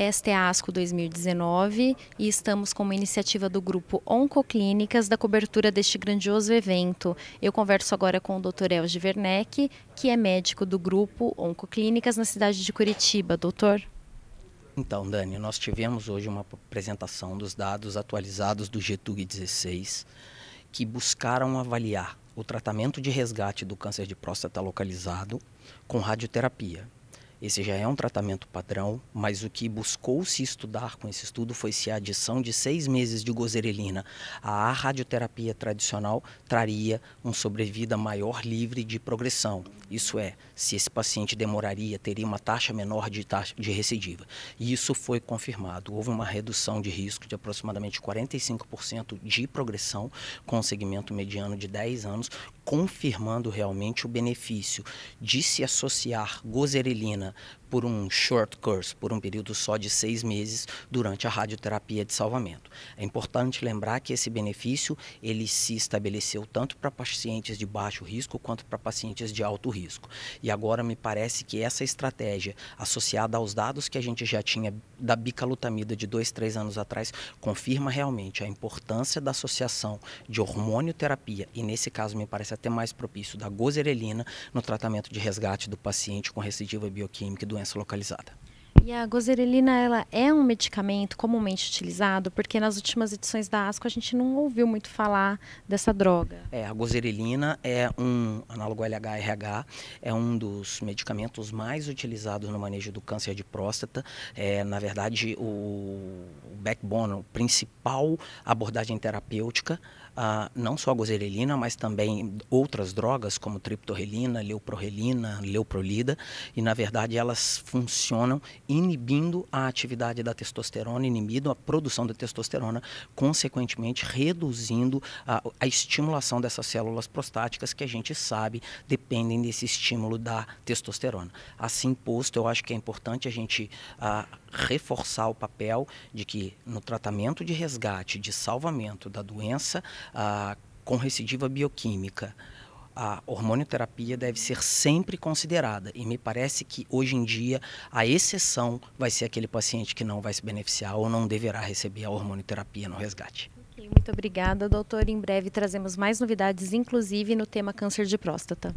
Esta é a ASCO 2019 e estamos com uma iniciativa do grupo Oncoclínicas da cobertura deste grandioso evento. Eu converso agora com o Dr. Elge Werneck, que é médico do grupo Oncoclínicas na cidade de Curitiba. Doutor? Então, Dani, nós tivemos hoje uma apresentação dos dados atualizados do Getúlio 16, que buscaram avaliar o tratamento de resgate do câncer de próstata localizado com radioterapia. Esse já é um tratamento padrão, mas o que buscou se estudar com esse estudo foi se a adição de seis meses de gozerelina à radioterapia tradicional traria um sobrevida maior livre de progressão. Isso é, se esse paciente demoraria, teria uma taxa menor de, taxa de recidiva. E isso foi confirmado. Houve uma redução de risco de aproximadamente 45% de progressão com segmento mediano de 10 anos, confirmando realmente o benefício de se associar gozerelina Medicina por um short course, por um período só de seis meses durante a radioterapia de salvamento. É importante lembrar que esse benefício ele se estabeleceu tanto para pacientes de baixo risco quanto para pacientes de alto risco. E agora me parece que essa estratégia, associada aos dados que a gente já tinha da bicalutamida de dois, três anos atrás, confirma realmente a importância da associação de hormônio terapia. e nesse caso me parece até mais propício da gozerelina no tratamento de resgate do paciente com recidiva bioquímica química e doença localizada. E a gozerelina, ela é um medicamento comumente utilizado, porque nas últimas edições da ASCO a gente não ouviu muito falar dessa droga. É, a gozerelina é um análogo LHRH, é um dos medicamentos mais utilizados no manejo do câncer de próstata. É, na verdade, o backbone, a principal abordagem terapêutica, ah, não só a gozerelina, mas também outras drogas como triptorrelina, leuprorelina, leuprolida, e na verdade elas funcionam em inibindo a atividade da testosterona, inibindo a produção da testosterona, consequentemente reduzindo a, a estimulação dessas células prostáticas que a gente sabe dependem desse estímulo da testosterona. Assim posto, eu acho que é importante a gente a, ah, reforçar o papel de que no tratamento de resgate, de salvamento da doença a, ah, com recidiva bioquímica, a hormonioterapia deve ser sempre considerada. E me parece que hoje em dia a exceção vai ser aquele paciente que não vai se beneficiar ou não deverá receber a hormonioterapia no resgate. Okay, muito obrigada, doutor. Em breve trazemos mais novidades, inclusive no tema câncer de próstata.